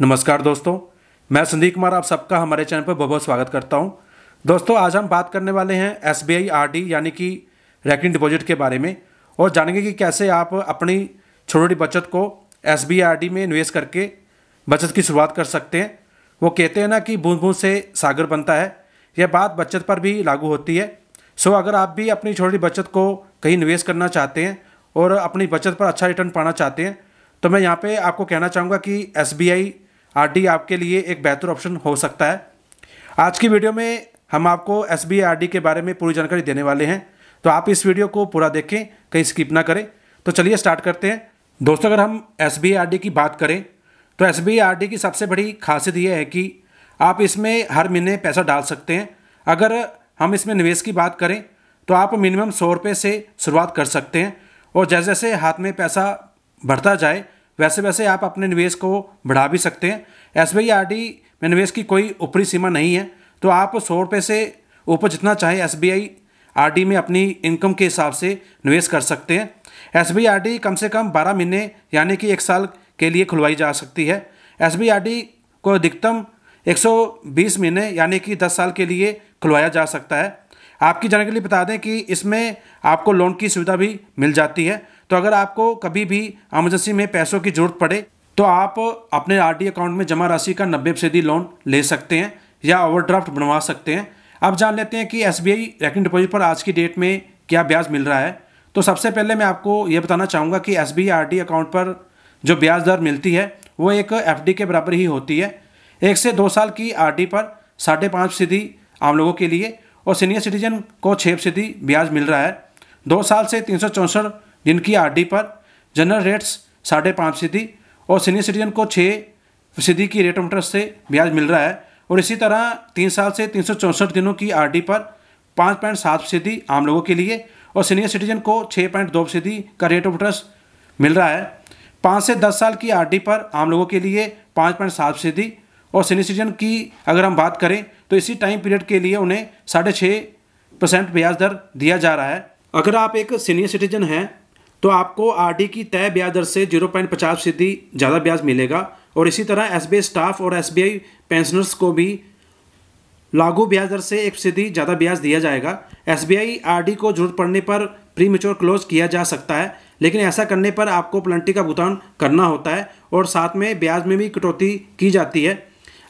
नमस्कार दोस्तों मैं संदीप कुमार आप सबका हमारे चैनल पर बहुत बहुत स्वागत करता हूं दोस्तों आज हम बात करने वाले हैं एस बी यानी कि रेकिंग डिपॉजिट के बारे में और जानेंगे कि कैसे आप अपनी छोटी बचत को एस बी में निवेश करके बचत की शुरुआत कर सकते हैं वो कहते हैं ना कि बूंद बूंद से सागर बनता है यह बात बचत पर भी लागू होती है सो अगर आप भी अपनी छोटी बचत को कहीं निवेश करना चाहते हैं और अपनी बचत पर अच्छा रिटर्न पाना चाहते हैं तो मैं यहाँ पे आपको कहना चाहूँगा कि एस आर आपके लिए एक बेहतर ऑप्शन हो सकता है आज की वीडियो में हम आपको एस बी के बारे में पूरी जानकारी देने वाले हैं तो आप इस वीडियो को पूरा देखें कहीं स्किप ना करें तो चलिए स्टार्ट करते हैं दोस्तों अगर हम एस बी की बात करें तो एस बी की सबसे बड़ी खासियत यह है कि आप इसमें हर महीने पैसा डाल सकते हैं अगर हम इसमें निवेश की बात करें तो आप मिनिमम सौ रुपये से शुरुआत कर सकते हैं और जैसे जैसे हाथ में पैसा बढ़ता जाए वैसे वैसे आप अपने निवेश को बढ़ा भी सकते हैं एस बी में निवेश की कोई ऊपरी सीमा नहीं है तो आप सौ रुपये से ऊपर जितना चाहे एस बी में अपनी इनकम के हिसाब से निवेश कर सकते हैं एस बी कम से कम बारह महीने यानी कि एक साल के लिए खुलवाई जा सकती है एस बी को अधिकतम 120 महीने यानी कि 10 साल के लिए खुलवाया जा सकता है आपकी जानकारी बता दें कि इसमें आपको लोन की सुविधा भी मिल जाती है तो अगर आपको कभी भी एमरजेंसी में पैसों की जरूरत पड़े तो आप अपने आर अकाउंट में जमा राशि का नब्बे फीसदी लोन ले सकते हैं या ओवरड्राफ्ट बनवा सकते हैं अब जान लेते हैं कि एस बी आई डिपॉजिट पर आज की डेट में क्या ब्याज मिल रहा है तो सबसे पहले मैं आपको ये बताना चाहूँगा कि एस बी आई अकाउंट पर जो ब्याज दर मिलती है वो एक एफ के बराबर ही होती है एक से दो साल की आर पर साढ़े पाँच फीसदी आम लोगों के लिए और सीनियर सिटीजन को छः फीसदी ब्याज मिल रहा है दो साल से तीन जिनकी आरडी पर जनरल रेट्स साढ़े पाँच फीसदी और सीनियर सिटीजन को छः फीसदी की रेट ऑफ इंटरेस्ट से ब्याज मिल रहा है और इसी तरह तीन साल से तीन सौ चौंसठ दिनों की डी पर पाँच पॉइंट सात फीसदी आम लोगों के लिए और सीनियर सिटीजन को छः पॉइंट दो फीसदी का रेट ऑफ इंटरेस्ट मिल रहा है पाँच से दस साल की डी पर आम लोगों के लिए पाँच पॉइंट सात फीसदी और सीनियर सिटीजन की अगर हम बात करें तो इसी टाइम पीरियड के लिए उन्हें साढ़े छः परसेंट ब्याज दर दिया जा रहा है अगर आप एक सीनियर सिटीजन हैं तो आपको आर की तय ब्याज दर से जीरो पॉइंट पचास फीसदी ज़्यादा ब्याज मिलेगा और इसी तरह एस स्टाफ और एस पेंशनर्स को भी लागू ब्याज दर से एक फीसदी ज़्यादा ब्याज दिया जाएगा एस बी को जरूरत पड़ने पर प्री मेच्योर क्लोज किया जा सकता है लेकिन ऐसा करने पर आपको प्लंटी का भुगतान करना होता है और साथ में ब्याज में भी कटौती की जाती है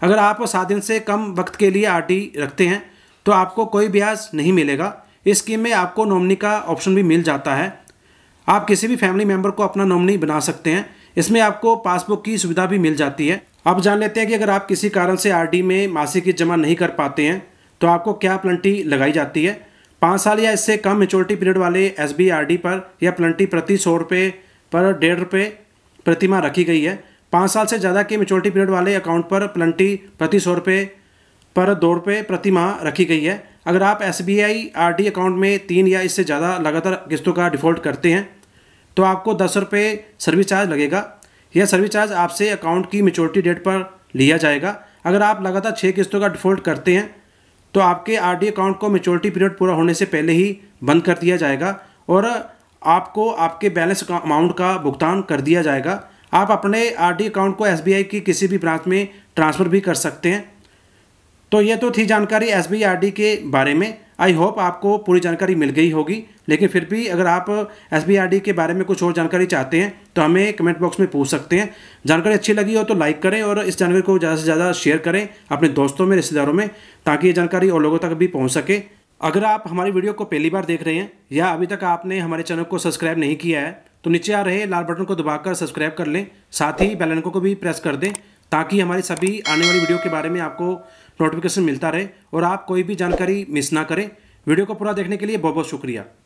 अगर आप सात दिन से कम वक्त के लिए आर रखते हैं तो आपको कोई ब्याज नहीं मिलेगा इस स्कीम में आपको नॉमनी का ऑप्शन भी मिल जाता है आप किसी भी फैमिली मेम्बर को अपना नॉमिनी बना सकते हैं इसमें आपको पासबुक की सुविधा भी मिल जाती है आप जान लेते हैं कि अगर आप किसी कारण से आरडी में मासिक किस्त जमा नहीं कर पाते हैं तो आपको क्या प्लंटी लगाई जाती है पाँच साल या इससे कम मेचोरिटी पीरियड वाले एस बी पर यह प्लंटी प्रति सौ रुपये पर डेढ़ रुपये प्रतिमा रखी गई है पाँच साल से ज़्यादा के मेचोरिटी पीरियड वाले अकाउंट पर प्लंटी प्रति सौ रुपये पर दो रुपये प्रति माह रखी गई है अगर आप S B I R D account में तीन या इससे ज़्यादा लगातार किस्तों का डिफ़ॉल्ट करते हैं तो आपको दस रुपये सर्विस चार्ज लगेगा यह सर्विस चार्ज आपसे अकाउंट की मेचोरिटी डेट पर लिया जाएगा अगर आप लगातार छः किस्तों का डिफ़ॉल्ट करते हैं तो आपके आर डी अकाउंट को मेचोरिटी पीरियड पूरा होने से पहले ही बंद कर दिया जाएगा और आपको आपके बैलेंस अमाउंट का भुगतान कर दिया जाएगा आप अपने आर डी अकाउंट को एस बी आई की किसी भी ब्रांच में ट्रांसफ़र भी कर सकते हैं तो ये तो थी जानकारी एस के बारे में आई होप आपको पूरी जानकारी मिल गई होगी लेकिन फिर भी अगर आप एस के बारे में कुछ और जानकारी चाहते हैं तो हमें कमेंट बॉक्स में पूछ सकते हैं जानकारी अच्छी लगी हो तो लाइक करें और इस जानकारी को ज़्यादा से ज़्यादा शेयर करें अपने दोस्तों में रिश्तेदारों में ताकि ये जानकारी और लोगों तक भी पहुँच सके अगर आप हमारी वीडियो को पहली बार देख रहे हैं या अभी तक आपने हमारे चैनल को सब्सक्राइब नहीं किया है तो नीचे आ रहे लाल बटन को दबाकर सब्सक्राइब कर लें साथ ही बेल आइकन को भी प्रेस कर दें ताकि हमारी सभी आने वाली वीडियो के बारे में आपको नोटिफिकेशन मिलता रहे और आप कोई भी जानकारी मिस ना करें वीडियो को पूरा देखने के लिए बहुत बहुत शुक्रिया